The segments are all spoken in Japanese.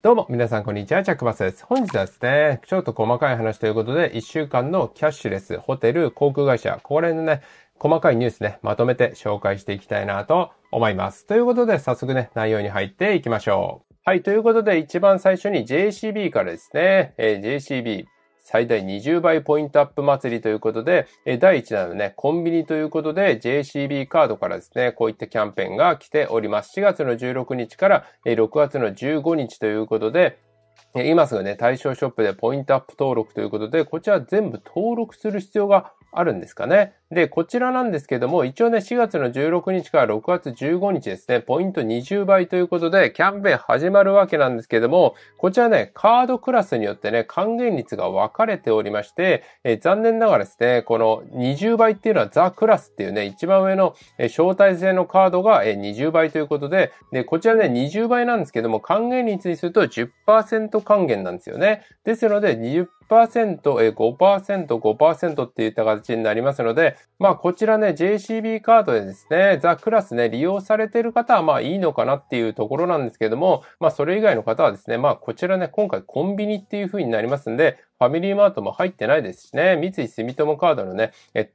どうも、皆さん、こんにちは。チャックバスです。本日はですね、ちょっと細かい話ということで、1週間のキャッシュレス、ホテル、航空会社、これのね、細かいニュースね、まとめて紹介していきたいなと思います。ということで、早速ね、内容に入っていきましょう。はい。ということで、一番最初に JCB からですね、えー、JCB、最大20倍ポイントアップ祭りということで、第1弾のね、コンビニということで JCB カードからですね、こういったキャンペーンが来ております。4月の16日から6月の15日ということで、今すぐね、対象ショップでポイントアップ登録ということで、こちら全部登録する必要があるんですかね。で、こちらなんですけども、一応ね、4月の16日から6月15日ですね、ポイント20倍ということで、キャンペーン始まるわけなんですけども、こちらね、カードクラスによってね、還元率が分かれておりまして、え残念ながらですね、この20倍っていうのはザ・クラスっていうね、一番上の、招待制のカードが、え20倍ということで、で、こちらね、20倍なんですけども、還元率にすると10%還元なんですよね。ですので20、10%、5%、5%っていった形になりますので、まあこちらね、JCB カードでですね、ザ・クラスね、利用されている方はまあいいのかなっていうところなんですけども、まあそれ以外の方はですね、まあこちらね、今回コンビニっていう風になりますんで、ファミリーマートも入ってないですしね、三井住友カードのね、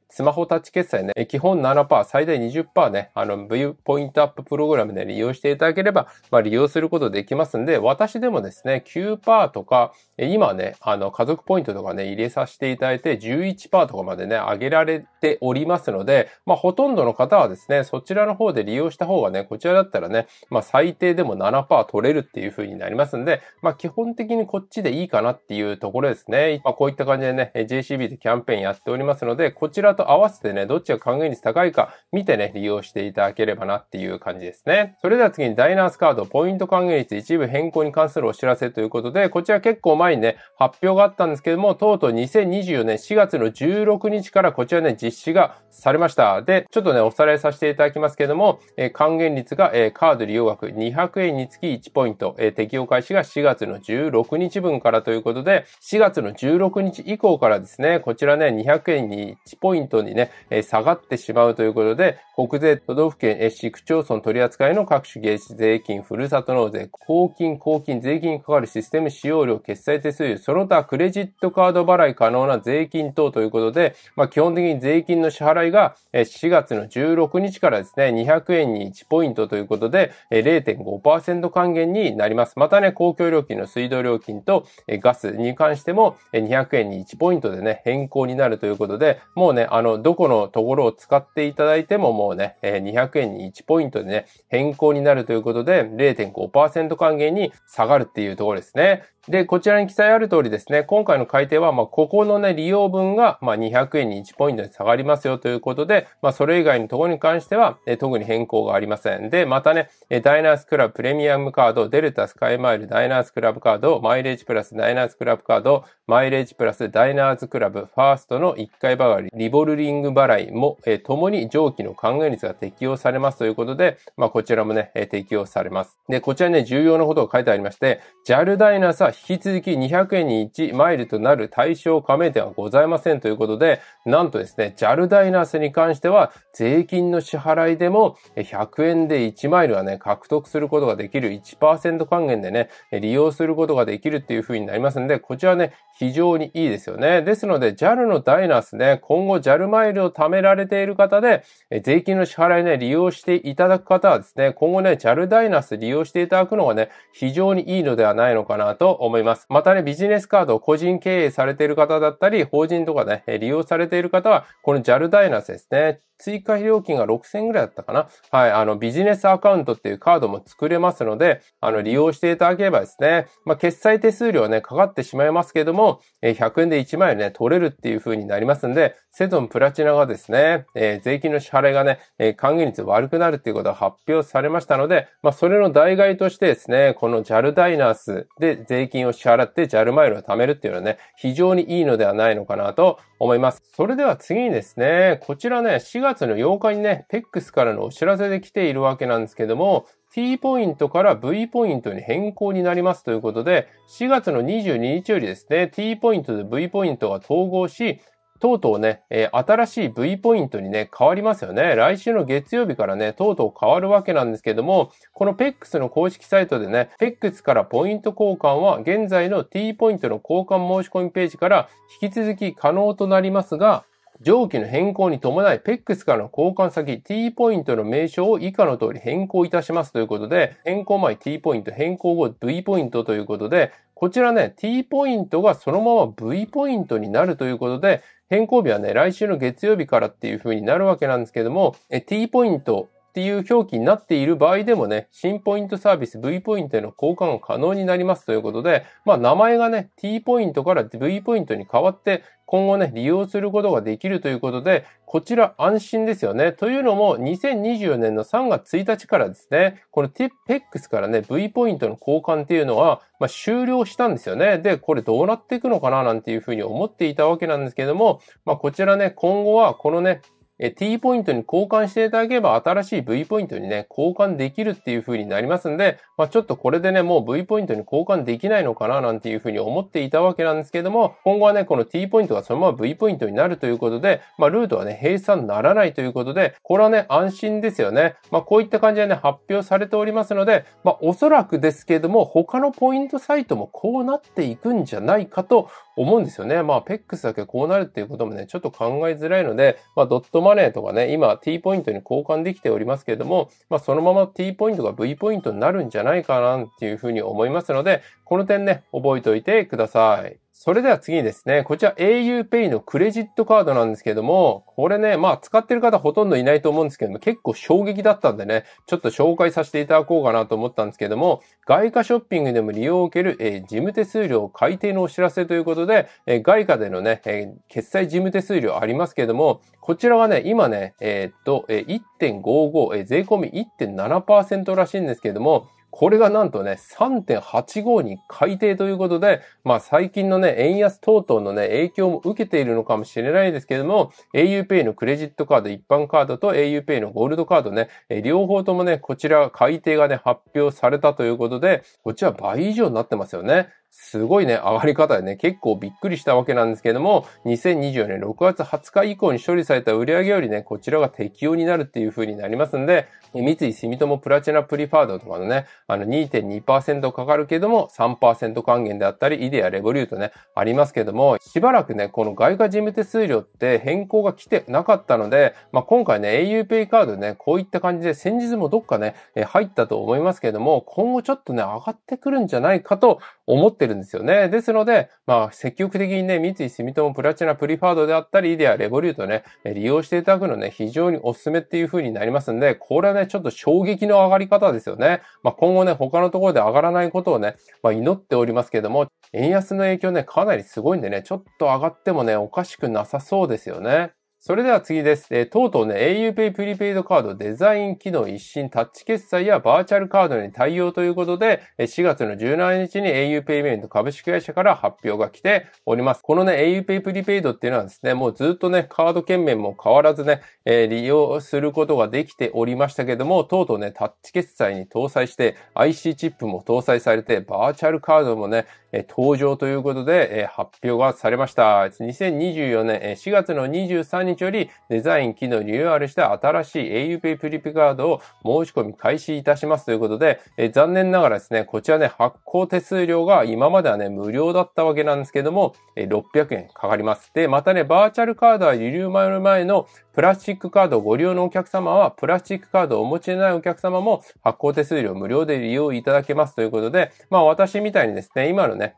スマホタッチ決済ね、基本7%、最大20%ね、あの、V ポイントアッププログラムで利用していただければ、まあ、利用することできますんで、私でもですね、9%とか、今ね、あの、家族ポイントとかね、入れさせていただいて、11%とかまでね、上げられておりますので、まあ、ほとんどの方はですね、そちらの方で利用した方がね、こちらだったらね、まあ、最低でも7%取れるっていう風になりますんで、まあ、基本的にこっちでいいかなっていうところですね。ね。まあ、こういった感じでね、JCB でキャンペーンやっておりますので、こちらと合わせてね、どっちが還元率高いか見てね、利用していただければなっていう感じですね。それでは次にダイナースカード、ポイント還元率一部変更に関するお知らせということで、こちら結構前にね、発表があったんですけども、とうとう2024年4月の16日からこちらね、実施がされました。で、ちょっとね、おさらいさせていただきますけども、えー、還元率が、えー、カード利用額200円につき1ポイント、えー、適用開始が4月の16日分からということで、4月の16日以降からですね、こちらね、200円に1ポイントにね、下がってしまうということで、国税都道府県市区町村取扱いの各種芸術税金、ふるさと納税、公金、公金、税金にかかるシステム使用料、決済手数料、その他クレジットカード払い可能な税金等ということで、まあ、基本的に税金の支払いが4月の16日からですね、200円に1ポイントということで、0.5%還元になります。またね、公共料金の水道料金とガスに関しても、も200円に1ポイントでね、変更になるということで、もうね、あの、どこのところを使っていただいてももうね、200円に1ポイントでね、変更になるということで、0.5%還元に下がるっていうところですね。で、こちらに記載ある通りですね、今回の改定は、まあ、ここのね、利用分が、まあ、200円に1ポイントに下がりますよということで、まあ、それ以外のところに関しては、え特に変更がありません。で、またね、ダイナースクラブプレミアムカード、デルタスカイマイルダイナースクラブカード、マイレージプラスダイナースクラブカード、マイレージプラスダイナーズクラブ、ファーストの1回ばかり、リボルリング払いも、えー、共に上記の還元率が適用されますということで、まあ、こちらもね、えー、適用されます。で、こちらね、重要なことが書いてありまして、JAL ダイナーズは引き続き200円に1マイルとなる対象加盟店はございませんということで、なんとですね、JAL ダイナーズに関しては、税金の支払いでも100円で1マイルはね、獲得することができる1%還元でね、利用することができるっていう風になりますんで、こちらね、非常にいいですよね。ですので、JAL のダイナースね、今後 JAL マイルを貯められている方で、税金の支払いね、利用していただく方はですね、今後ね、JAL ダイナース利用していただくのがね、非常にいいのではないのかなと思います。またね、ビジネスカードを個人経営されている方だったり、法人とかね、利用されている方は、この JAL ダイナースですね、追加料金が6000ぐらいだったかな。はい、あの、ビジネスアカウントっていうカードも作れますので、あの、利用していただければですね、まあ、決済手数料ね、かかってしまいますけども、も、100円で1万円ね、取れるっていう風になりますんで、セゾンプラチナがですね、え税金の支払いがね、え還元率悪くなるっていうことが発表されましたので、まあ、それの代替としてですね、この JAL ダイナースで税金を支払って JAL マイルを貯めるっていうのはね、非常にいいのではないのかなと思います。それでは次にですね、こちらね、4月の8日にね、ペックスからのお知らせで来ているわけなんですけども、T ポイントから V ポイントに変更になりますということで、4月の22日よりですね、T ポイントと V ポイントが統合し、とうとうね、えー、新しい V ポイントにね、変わりますよね。来週の月曜日からね、とうとう変わるわけなんですけども、この PEX の公式サイトでね、PEX からポイント交換は現在の T ポイントの交換申し込みページから引き続き可能となりますが、上記の変更に伴い、ペックスからの交換先 T ポイントの名称を以下の通り変更いたしますということで、変更前 T ポイント、変更後 V ポイントということで、こちらね、T ポイントがそのまま V ポイントになるということで、変更日はね、来週の月曜日からっていう風になるわけなんですけども、T ポイントっていう表記になっている場合でもね、新ポイントサービス V ポイントへの交換が可能になりますということで、まあ名前がね、T ポイントから V ポイントに変わって、今後ね、利用することができるということで、こちら安心ですよね。というのも、2024年の3月1日からですね、この TIPEX からね、V ポイントの交換っていうのは、まあ、終了したんですよね。で、これどうなっていくのかななんていうふうに思っていたわけなんですけども、まあ、こちらね、今後はこのね、え t ポイントに交換していただければ新しい v ポイントにね、交換できるっていう風になりますんで、まあ、ちょっとこれでね、もう v ポイントに交換できないのかななんていう風に思っていたわけなんですけども、今後はね、この t ポイントがそのまま v ポイントになるということで、まあ、ルートはね、閉鎖にならないということで、これはね、安心ですよね。まあ、こういった感じでね、発表されておりますので、まあ、おそらくですけども、他のポイントサイトもこうなっていくんじゃないかと思うんですよね。まあ、ックスだけこうなるっていうこともね、ちょっと考えづらいので、まあ、ドットマネーとかね、今 T ポイントに交換できておりますけれども、まあ、そのまま T ポイントが V ポイントになるんじゃないかなっていうふうに思いますので、この点ね、覚えておいてください。それでは次にですね、こちら auPay のクレジットカードなんですけども、これね、まあ使ってる方ほとんどいないと思うんですけども、結構衝撃だったんでね、ちょっと紹介させていただこうかなと思ったんですけども、外貨ショッピングでも利用を受ける、えー、事務手数料改定のお知らせということで、えー、外貨でのね、えー、決済事務手数料ありますけども、こちらはね、今ね、えー、っと、1.55、え税込み1.7%らしいんですけども、これがなんとね、3.85に改定ということで、まあ最近のね、円安等々のね、影響も受けているのかもしれないですけども、auPay のクレジットカード、一般カードと auPay のゴールドカードね、両方ともね、こちら改定がね、発表されたということで、こっちは倍以上になってますよね。すごいね、上がり方でね、結構びっくりしたわけなんですけども、2024年6月20日以降に処理された売上よりね、こちらが適用になるっていう風になりますんで、三井住友プラチナプリファードとかのね、あの2.2%かかるけども3%還元であったり、イデア、レボリュートね、ありますけども、しばらくね、この外貨事務手数料って変更が来てなかったので、まあ、今回ね、auPay カードね、こういった感じで先日もどっかね、入ったと思いますけども、今後ちょっとね、上がってくるんじゃないかと思ってってるんですよね。ですので、まあ、積極的にね、三井住友プラチナプリファードであったり、イデア、レボリュートね、利用していただくのね、非常におすすめっていう風になりますんで、これはね、ちょっと衝撃の上がり方ですよね。まあ、今後ね、他のところで上がらないことをね、まあ、祈っておりますけども、円安の影響ね、かなりすごいんでね、ちょっと上がってもね、おかしくなさそうですよね。それでは次です。えー、とうとうね、auPay プリペイドカードデザイン機能一新タッチ決済やバーチャルカードに対応ということで、4月の17日に auPay メント株式会社から発表が来ております。このね、auPay プリペイドっていうのはですね、もうずっとね、カード券面も変わらずね、えー、利用することができておりましたけども、とうとうね、タッチ決済に搭載して、IC チップも搭載されて、バーチャルカードもね、え登場ということで発表がされました。2024年4月の23日よりデザイン機能リニューアルした新しい auPay プリペカードを申し込み開始いたしますということで、残念ながらですね、こちらね、発行手数料が今まではね、無料だったわけなんですけども、600円かかります。で、またね、バーチャルカードはリ入ュール前のプラスチックカードをご利用のお客様は、プラスチックカードをお持ちでないお客様も発行手数料無料で利用いただけますということで、まあ私みたいにですね、今のね、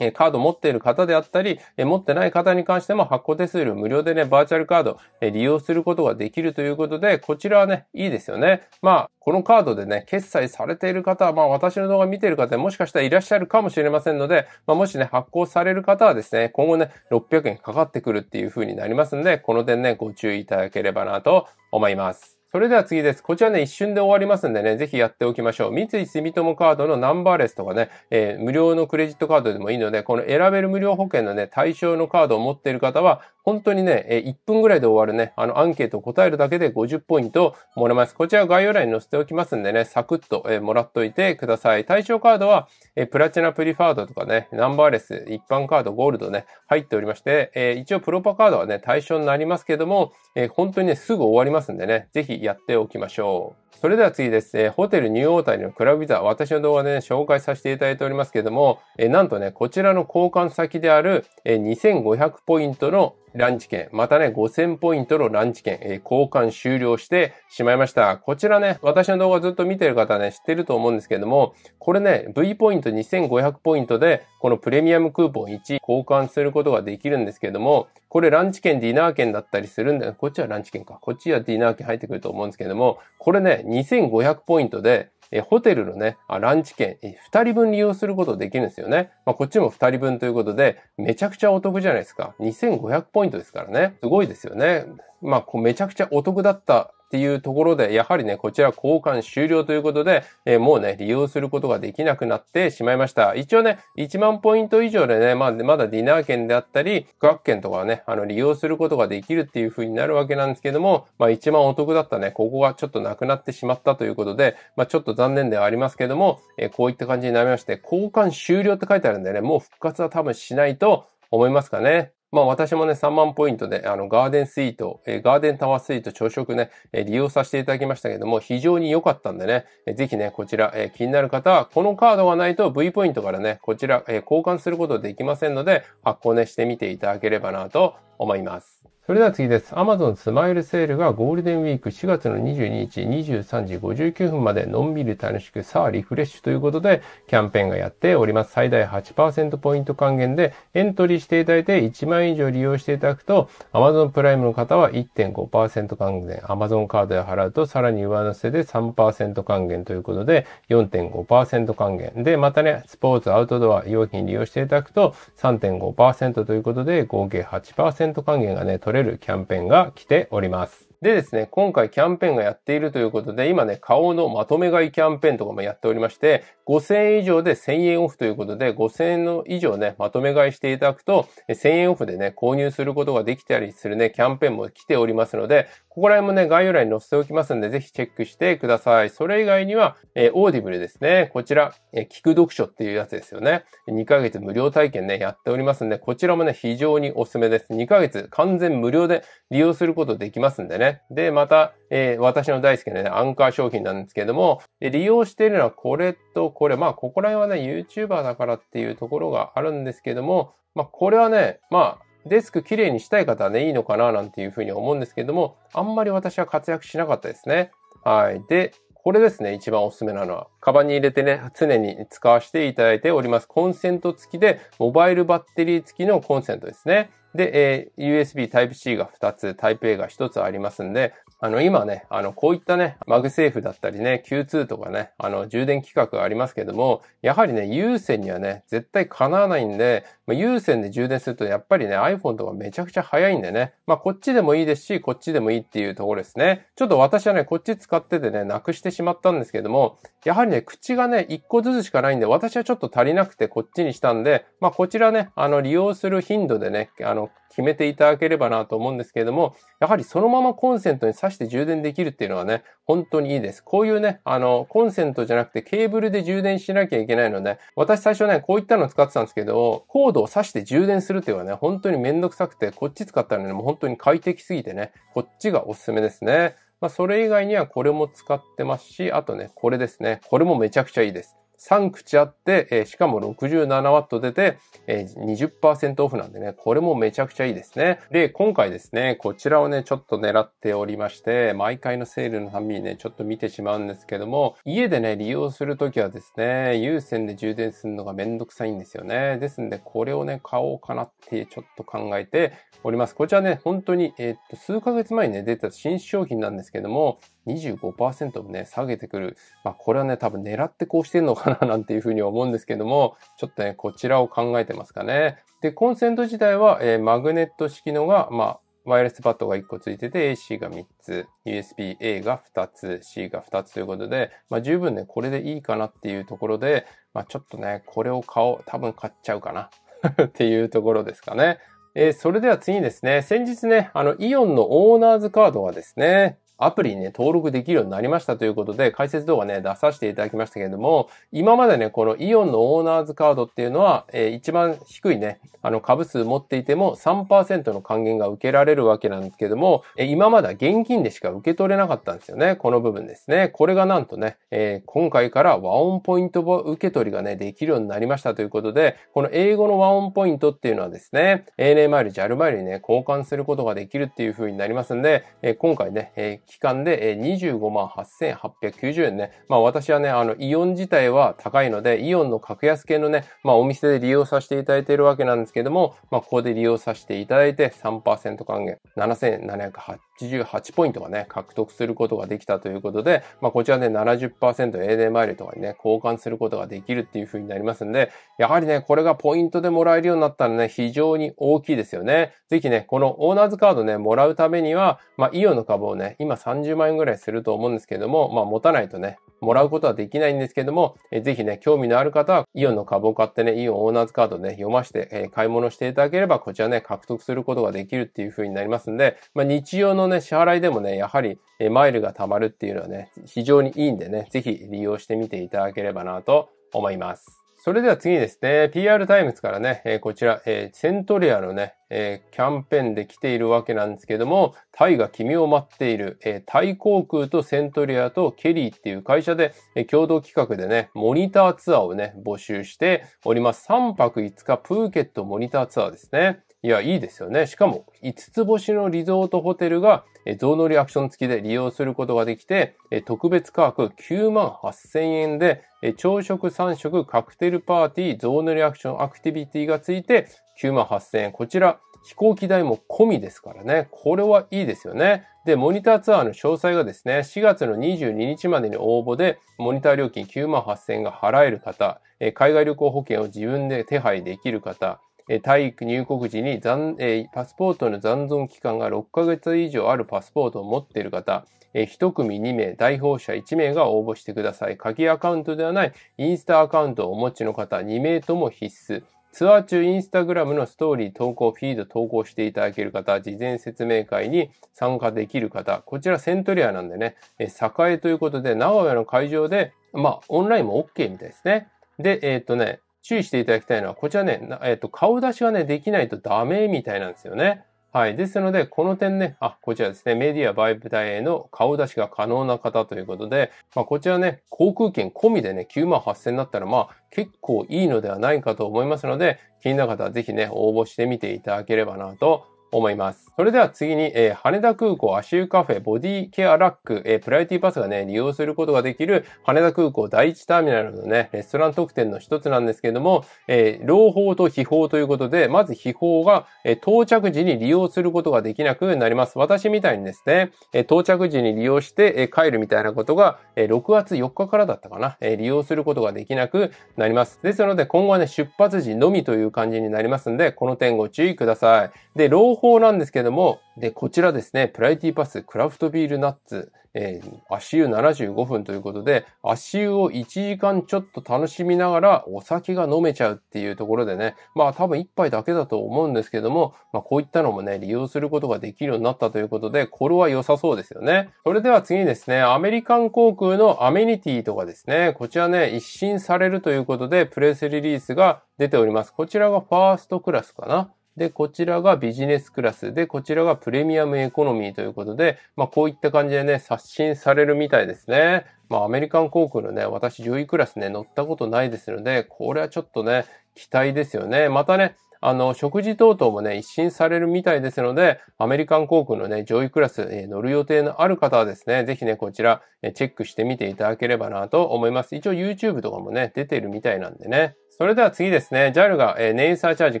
えカード持っている方であったり、え持ってない方に関しても発行手数料無料でね、バーチャルカード、え利用することができるということで、こちらはね、いいですよね。まあ、このカードでね、決済されている方は、まあ私の動画見ている方もしかしたらいらっしゃるかもしれませんので、まあもしね、発行される方はですね、今後ね、600円かかってくるっていう風になりますんで、この点ね、ご注意いただければなと思います。それでは次です。こちらね、一瞬で終わりますんでね、ぜひやっておきましょう。三井住友カードのナンバーレスとかね、えー、無料のクレジットカードでもいいので、この選べる無料保険のね、対象のカードを持っている方は、本当にね、え1分ぐらいで終わるね、あのアンケートを答えるだけで50ポイントもらえます。こちら概要欄に載せておきますんでね、サクッと、えもらっといてください。対象カードは、えプラチナプリファードとかね、ナンバーレス、一般カード、ゴールドね、入っておりまして、え一応プロパカードはね、対象になりますけども、え本当にね、すぐ終わりますんでね、ぜひやっておきましょう。それでは次です。えホテルニューオータニのクラブビザ、私の動画で、ね、紹介させていただいておりますけども、えなんとね、こちらの交換先である、え2500ポイントのランチ券、またね、5000ポイントのランチ券、えー、交換終了してしまいました。こちらね、私の動画ずっと見てる方ね、知ってると思うんですけども、これね、V ポイント2500ポイントで、このプレミアムクーポン1交換することができるんですけども、これランチ券、ディナー券だったりするんで、こっちはランチ券か。こっちはディナー券入ってくると思うんですけども、これね、2500ポイントで、えホテルのね、ランチ券、え2人分利用することできるんですよね。まあ、こっちも2人分ということで、めちゃくちゃお得じゃないですか。2500ポイントですからね。すごいですよね。まあ、こうめちゃくちゃお得だったっていうところで、やはりね、こちら交換終了ということで、えー、もうね、利用することができなくなってしまいました。一応ね、1万ポイント以上でね、まあ、まだディナー券であったり、学券とかはね、あの、利用することができるっていう風になるわけなんですけども、まあ、一番お得だったね、ここがちょっとなくなってしまったということで、まあ、ちょっと残念ではありますけども、えー、こういった感じになりまして、交換終了って書いてあるんでね、もう復活は多分しないと思いますかね。まあ私もね、3万ポイントで、あの、ガーデンスイート、えー、ガーデンタワースイート朝食ね、えー、利用させていただきましたけども、非常に良かったんでね、えー、ぜひね、こちら、えー、気になる方は、このカードがないと V ポイントからね、こちら、えー、交換することできませんので、発行ね、してみていただければなと思います。それでは次です。Amazon スマイルセールがゴールデンウィーク4月の22日23時59分までのんびり楽しくさあリフレッシュということでキャンペーンがやっております。最大8%ポイント還元でエントリーしていただいて1万円以上利用していただくと Amazon プライムの方は1.5%還元、Amazon カードで払うとさらに上乗せで3%還元ということで4.5%還元でまたね、スポーツ、アウトドア、用品利用していただくと3.5%ということで合計8%ント還元がね、取れるキャンペーンが来ております。でですね、今回キャンペーンがやっているということで、今ね、顔のまとめ買いキャンペーンとかもやっておりまして、5000円以上で1000円オフということで、5000円の以上ね、まとめ買いしていただくと、1000円オフでね、購入することができたりするね、キャンペーンも来ておりますので、ここら辺もね、概要欄に載せておきますんで、ぜひチェックしてください。それ以外には、えー、オーディブルですね。こちら、えー、聞く読書っていうやつですよね。2ヶ月無料体験ね、やっておりますんで、こちらもね、非常におすすめです。2ヶ月完全無料で利用することできますんでね。で、また、えー、私の大好きなね、アンカー商品なんですけども、利用しているのはこれとこれ。まあ、ここら辺はね、YouTuber だからっていうところがあるんですけども、まあ、これはね、まあ、デスク綺麗にしたい方はね、いいのかななんていうふうに思うんですけども、あんまり私は活躍しなかったですね。はい。で、これですね、一番おすすめなのは。カバンに入れてね、常に使わせていただいております。コンセント付きで、モバイルバッテリー付きのコンセントですね。で、えー、USB Type-C が2つ、Type-A が1つありますんで、あの、今ね、あの、こういったね、マグセーフだったりね、Q2 とかね、あの、充電規格がありますけども、やはりね、有線にはね、絶対叶わないんで、まあ、有線で充電すると、やっぱりね、iPhone とかめちゃくちゃ早いんでね、まあ、こっちでもいいですし、こっちでもいいっていうところですね。ちょっと私はね、こっち使っててね、なくしてしまったんですけども、やはりね、口がね、1個ずつしかないんで、私はちょっと足りなくてこっちにしたんで、まあ、こちらね、あの、利用する頻度でね、あの、の、決めていただければなと思うんですけれども、やはりそのままコンセントに挿して充電できるっていうのはね、本当にいいです。こういうね、あの、コンセントじゃなくてケーブルで充電しなきゃいけないので、私最初ね、こういったの使ってたんですけど、コードを挿して充電するっていうのはね、本当にめんどくさくて、こっち使ったのにも本当に快適すぎてね、こっちがおすすめですね。まあ、それ以外にはこれも使ってますし、あとね、これですね。これもめちゃくちゃいいです。3口あって、えー、しかも 67W 出て、えー、20%オフなんでね、これもめちゃくちゃいいですね。で、今回ですね、こちらをね、ちょっと狙っておりまして、毎回のセールのためにね、ちょっと見てしまうんですけども、家でね、利用するときはですね、有線で充電するのがめんどくさいんですよね。ですんで、これをね、買おうかなってちょっと考えております。こちらね、本当に、えー、っと、数ヶ月前にね、出た新商品なんですけども、25%もね、下げてくる。まあ、これはね、多分狙ってこうしてんのかな、なんていうふうに思うんですけども、ちょっとね、こちらを考えてますかね。で、コンセント自体は、えー、マグネット式のが、まあ、ワイヤレスパッドが1個ついてて、AC が3つ、USB-A が2つ、C が2つということで、まあ十分ね、これでいいかなっていうところで、まあちょっとね、これを買おう。多分買っちゃうかな っていうところですかね。えー、それでは次にですね、先日ね、あの、イオンのオーナーズカードがですね、アプリにね、登録できるようになりましたということで、解説動画ね、出させていただきましたけれども、今までね、このイオンのオーナーズカードっていうのは、えー、一番低いね、あの、株数持っていても3%の還元が受けられるわけなんですけども、えー、今までは現金でしか受け取れなかったんですよね。この部分ですね。これがなんとね、えー、今回から和音ポイント受け取りがね、できるようになりましたということで、この英語の和音ポイントっていうのはですね、ANA マイル、JAL マイルにね、交換することができるっていう風になりますんで、え今回ね、えー期間で25万8890円ね。まあ私はね、あの、イオン自体は高いので、イオンの格安系のね、まあお店で利用させていただいているわけなんですけども、まあここで利用させていただいて3%還元7780 88ポイントがね、獲得することができたということで、まあ、こちらね、70% a 年マイルとかにね、交換することができるっていう風になりますんで、やはりね、これがポイントでもらえるようになったらね、非常に大きいですよね。ぜひね、このオーナーズカードね、もらうためには、まあ、イオンの株をね、今30万円ぐらいすると思うんですけども、まあ、持たないとね、もらうことはできないんですけども、えー、ぜひね、興味のある方は、イオンの株を買ってね、イオンオーナーズカードね、読まして、えー、買い物していただければ、こちらね、獲得することができるっていう風になりますんで、まあ、日曜のね、支払いでもね、やはり、えー、マイルが貯まるっていうのはね、非常にいいんでね、ぜひ利用してみていただければなと思います。それでは次ですね、PR タイムズからね、えー、こちら、えー、セントレアのね、えー、キャンペーンで来ているわけなんですけども、タイが君を待っている、えタイ航空とセントレアとケリーっていう会社で、え共同企画でね、モニターツアーをね、募集しております。3泊5日プーケットモニターツアーですね。いや、いいですよね。しかも、5つ星のリゾートホテルが、ゾウ乗りアクション付きで利用することができて、特別価格9万8000円で、朝食3食カクテルパーティー、ゾウ乗りアクションアクティビティがついて、9万8000円。こちら、飛行機代も込みですからね。これはいいですよね。で、モニターツアーの詳細がですね、4月の22日までに応募で、モニター料金9万8000円が払える方、海外旅行保険を自分で手配できる方、体育入国時にえパスポートの残存期間が6ヶ月以上あるパスポートを持っている方、え1組2名、代表者1名が応募してください。鍵アカウントではないインスタアカウントをお持ちの方2名とも必須。ツアー中インスタグラムのストーリー投稿、フィード投稿していただける方、事前説明会に参加できる方、こちらセントリアなんでね、え栄ということで、名古屋の会場で、まあ、オンラインも OK みたいですね。で、えー、っとね、注意していただきたいのは、こちらね、えっ、と、顔出しがね、できないとダメみたいなんですよね。はい。ですので、この点ね、あ、こちらですね、メディアブ体への顔出しが可能な方ということで、まあ、こちらね、航空券込みでね、9万8000円なったら、まあ、結構いいのではないかと思いますので、気になる方はぜひね、応募してみていただければなと思います。それでは次に、えー、羽田空港足湯カフェボディケアラック、えー、プライオティパスがね、利用することができる羽田空港第一ターミナルのね、レストラン特典の一つなんですけれども、えー、朗報と秘宝ということで、まず秘宝が、えー、到着時に利用することができなくなります。私みたいにですね、えー、到着時に利用して、えー、帰るみたいなことが、えー、6月4日からだったかな、えー、利用することができなくなります。ですので、今後はね、出発時のみという感じになりますんで、この点ご注意ください。で、朗報うなんですけども、で、こちらですね、プライティパス、クラフトビールナッツ、えー、足湯75分ということで、足湯を1時間ちょっと楽しみながらお酒が飲めちゃうっていうところでね、まあ多分1杯だけだと思うんですけども、まあこういったのもね、利用することができるようになったということで、これは良さそうですよね。それでは次にですね、アメリカン航空のアメニティとかですね、こちらね、一新されるということで、プレスリリースが出ております。こちらがファーストクラスかな。で、こちらがビジネスクラス。で、こちらがプレミアムエコノミーということで、まあ、こういった感じでね、刷新されるみたいですね。まあ、アメリカン航空のね、私上位クラスね、乗ったことないですので、これはちょっとね、期待ですよね。またね、あの、食事等々もね、一新されるみたいですので、アメリカン航空のね、上位クラス、えー、乗る予定のある方はですね、ぜひね、こちら、えチェックしてみていただければなと思います。一応 YouTube とかもね、出てるみたいなんでね。それでは次ですね、JAL が、えー、燃油サーチャージ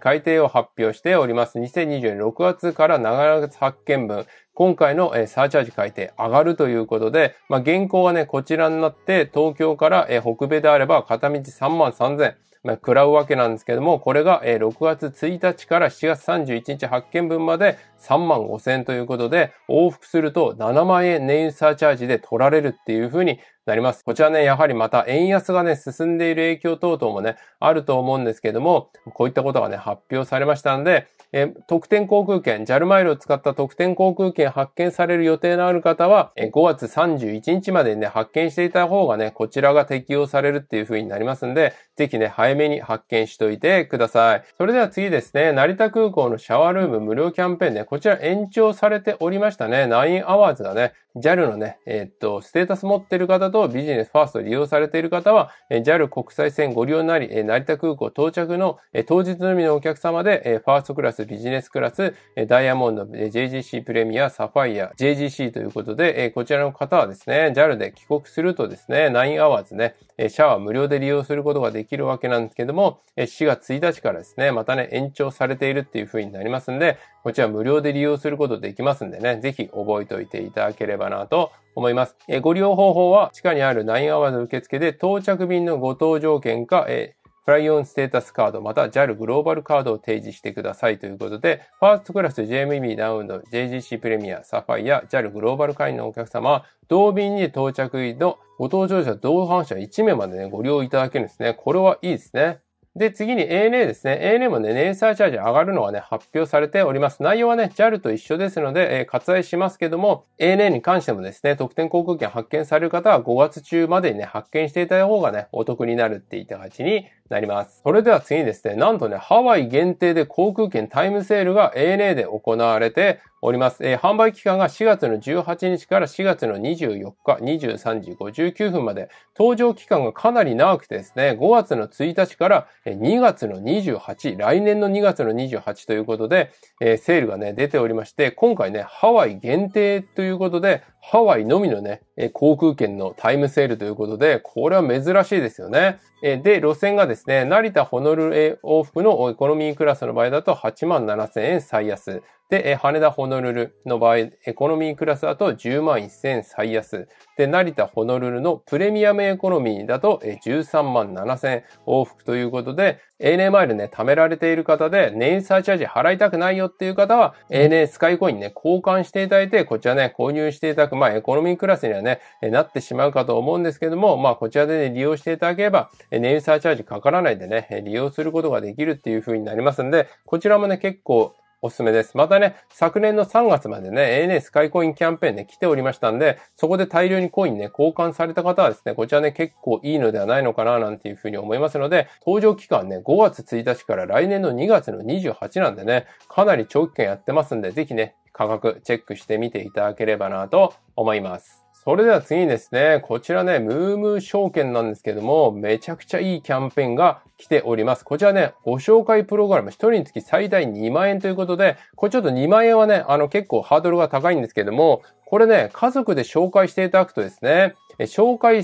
改定を発表しております。2020年6月から7月発見分、今回の、えー、サーチャージ改定上がるということで、まあ、現行はね、こちらになって、東京から、えー、北米であれば片道3万3000、まあ、食らうわけなんですけども、これが、えー、6月1日から7月31日発見分まで、3万5千円ということで、往復すると7万円イ油サーチャージで取られるっていう風になります。こちらね、やはりまた円安がね、進んでいる影響等々もね、あると思うんですけども、こういったことがね、発表されましたんで、え特典航空券、JAL マイルを使った特典航空券発券される予定のある方は、5月31日までにね、発券していた方がね、こちらが適用されるっていう風になりますんで、ぜひね、早めに発券しといてください。それでは次ですね、成田空港のシャワールーム無料キャンペーンね、こちら延長されておりましたね。9 hours がね、JAL のね、えー、っと、ステータス持っている方とビジネスファースト利用されている方は、JAL 国際線ご利用になり、成田空港到着の当日のみのお客様で、ファーストクラス、ビジネスクラス、ダイヤモンド、JGC プレミア、サファイア、JGC ということで、こちらの方はですね、JAL で帰国するとですね、9 hours ね、シャワー無料で利用することができるわけなんですけども、4月1日からですね、またね、延長されているっていう風になりますんで、こちら無料で利用することできますんでね、ぜひ覚えておいていただければなと思います。えご利用方法は地下にある9アワー r 受付で到着便のご搭乗券か、えフライオンステータスカード、また JAL グローバルカードを提示してくださいということで、ファーストクラス JMB ダウンド、JGC プレミア、サファイア、JAL グローバル会員のお客様、同便に到着のご搭乗者、同伴者1名までね、ご利用いただけるんですね。これはいいですね。で、次に ANA ですね。ANA もね、ネイサーチャージ上がるのはね、発表されております。内容はね、JAL と一緒ですので、えー、割愛しますけども、ANA に関してもですね、特典航空券発券される方は5月中までにね、発券していただいた方がね、お得になるっていったちになります。それでは次にですね、なんとね、ハワイ限定で航空券タイムセールが ANA で行われております。えー、販売期間が4月の18日から4月の24日、23時59分まで、搭乗期間がかなり長くてですね、5月の1日から2月の28、来年の2月の28ということで、えー、セールがね、出ておりまして、今回ね、ハワイ限定ということで、ハワイのみのね、え航空券のタイムセールということで、これは珍しいですよね。えで、路線がですね、成田ホノルル往復のエコノミークラスの場合だと8万7000円最安。で、羽田ホノルルの場合、エコノミークラスだと10万1000最安。で、成田ホノルルのプレミアムエコノミーだと13万7000往復ということで、ANA マイルね、貯められている方で、ネイルサーチャージ払いたくないよっていう方は、ANA スカイコインね、交換していただいて、こちらね、購入していただく、まあ、エコノミークラスにはね、なってしまうかと思うんですけども、まあ、こちらでね、利用していただければ、ネイルサーチャージかからないでね、利用することができるっていう風になりますんで、こちらもね、結構おすすめです。またね、昨年の3月までね、a n a スカイコインキャンペーンね、来ておりましたんで、そこで大量にコインね、交換された方はですね、こちらね、結構いいのではないのかな、なんていうふうに思いますので、登場期間ね、5月1日から来年の2月の28なんでね、かなり長期間やってますんで、ぜひね、価格チェックしてみていただければなと思います。それでは次にですね、こちらね、ムームー証券なんですけども、めちゃくちゃいいキャンペーンが来ております。こちらね、ご紹介プログラム、1人につき最大2万円ということで、これちょっと2万円はね、あの結構ハードルが高いんですけども、これね、家族で紹介していただくとですね、紹介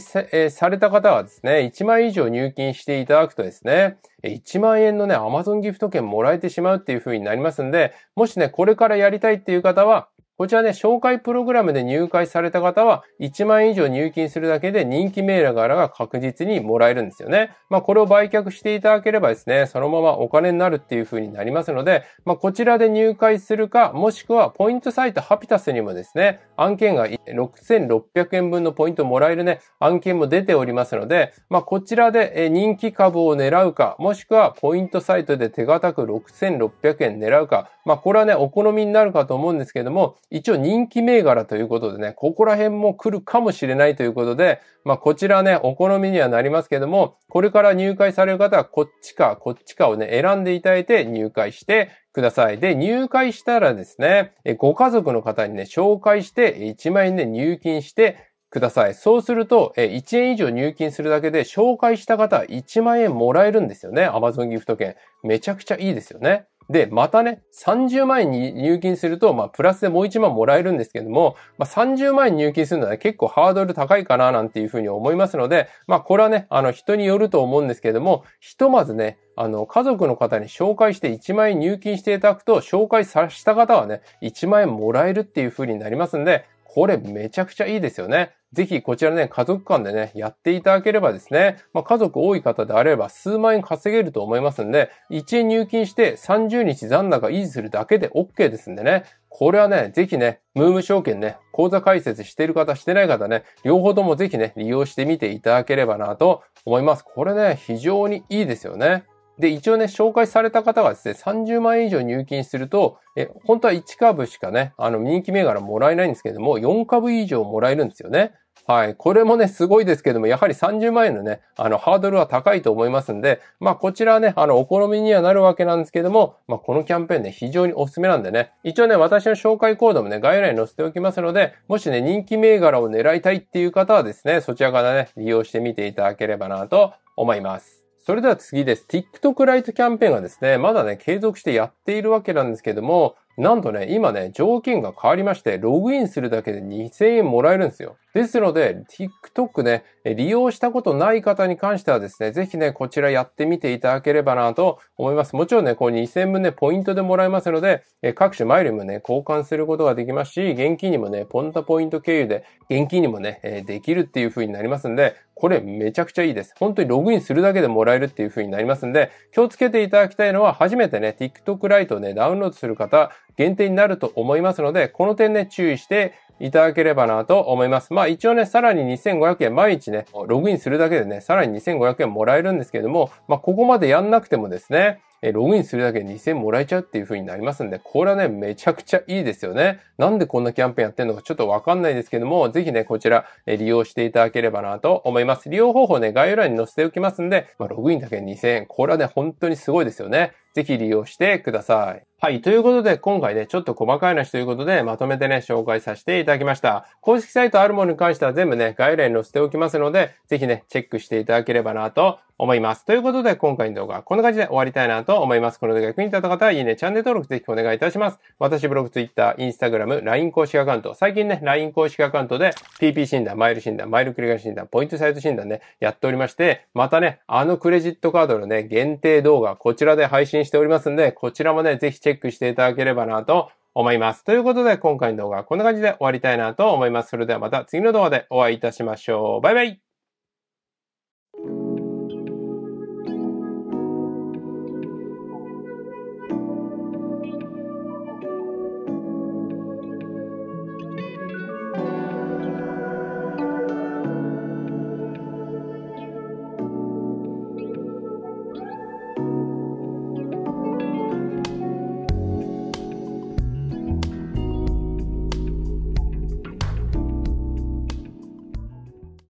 された方はですね、1万円以上入金していただくとですね、1万円のね、Amazon ギフト券もらえてしまうっていう風になりますんで、もしね、これからやりたいっていう方は、こちらね、紹介プログラムで入会された方は、1万円以上入金するだけで人気メーラ柄が確実にもらえるんですよね。まあ、これを売却していただければですね、そのままお金になるっていう風になりますので、まあ、こちらで入会するか、もしくはポイントサイトハピタスにもですね、案件が6600円分のポイントもらえるね、案件も出ておりますので、まあ、こちらで人気株を狙うか、もしくはポイントサイトで手堅く6600円狙うか、まあ、これはね、お好みになるかと思うんですけども、一応人気銘柄ということでね、ここら辺も来るかもしれないということで、まあこちらね、お好みにはなりますけども、これから入会される方はこっちかこっちかをね、選んでいただいて入会してください。で、入会したらですね、ご家族の方にね、紹介して1万円で入金してください。そうすると、1円以上入金するだけで、紹介した方は1万円もらえるんですよね。Amazon ギフト券。めちゃくちゃいいですよね。で、またね、30万円に入金すると、まあ、プラスでもう1万もらえるんですけども、まあ、30万円入金するのは結構ハードル高いかな、なんていうふうに思いますので、まあ、これはね、あの、人によると思うんですけども、ひとまずね、あの、家族の方に紹介して1万円入金していただくと、紹介さした方はね、1万円もらえるっていうふうになりますんで、これめちゃくちゃいいですよね。ぜひこちらね、家族間でね、やっていただければですね、まあ、家族多い方であれば数万円稼げると思いますんで、1円入金して30日残高維持するだけで OK ですんでね、これはね、ぜひね、ムーム証券ね、口座開設してる方、してない方ね、両方ともぜひね、利用してみていただければなと思います。これね、非常にいいですよね。で、一応ね、紹介された方がですね、30万円以上入金すると、え、本当は1株しかね、あの、人気銘柄もらえないんですけども、4株以上もらえるんですよね。はい。これもね、すごいですけども、やはり30万円のね、あの、ハードルは高いと思いますんで、まあ、こちらはね、あの、お好みにはなるわけなんですけども、まあ、このキャンペーンね、非常におすすめなんでね、一応ね、私の紹介コードもね、概要欄に載せておきますので、もしね、人気銘柄を狙いたいっていう方はですね、そちらからね、利用してみていただければなと思います。それでは次です。TikTok ライトキャンペーンがですね、まだね、継続してやっているわけなんですけども、なんとね、今ね、条件が変わりまして、ログインするだけで2000円もらえるんですよ。ですので、TikTok ね、利用したことない方に関してはですね、ぜひね、こちらやってみていただければなと思います。もちろんね、こう2000分ね、ポイントでもらえますので、各種マイルもね、交換することができますし、現金にもね、ポンタポイント経由で、現金にもね、できるっていう風になりますんで、これめちゃくちゃいいです。本当にログインするだけでもらえるっていう風になりますんで、気をつけていただきたいのは、初めてね、TikTok ライトをね、ダウンロードする方、限定になると思いますので、この点ね、注意していただければなと思います。まあ一応ね、さらに2500円毎日ね、ログインするだけでね、さらに2500円もらえるんですけれども、まあここまでやんなくてもですね、ログインするだけで2000円もらえちゃうっていう風になりますんで、これはね、めちゃくちゃいいですよね。なんでこんなキャンペーンやってんのかちょっとわかんないですけども、ぜひね、こちら、利用していただければなと思います。利用方法ね、概要欄に載せておきますんで、まあ、ログインだけで2000円。これはね、本当にすごいですよね。ぜひ利用してください。はい。ということで、今回ね、ちょっと細かい話ということで、まとめてね、紹介させていただきました。公式サイトあるものに関しては全部ね、概要欄に載せておきますので、ぜひね、チェックしていただければなと思います。ということで、今回の動画はこんな感じで終わりたいなと思います。この動画が役に立った方は、いいね、チャンネル登録ぜひお願いいたします。私、ブログ、ツイッター、インスタグラム、LINE 公式アカウント、最近ね、LINE 公式アカウントで、PP 診断、マイル診断、マイル繰り返し診断、ポイントサイト診断ね、やっておりまして、またね、あのクレジットカードのね、限定動画、こちらで配信しておりますんで、こちらもね、ぜひチェックしていただければなと思います。ということで、今回の動画はこんな感じで終わりたいなと思います。それではまた次の動画でお会いいたしましょう。バイバイ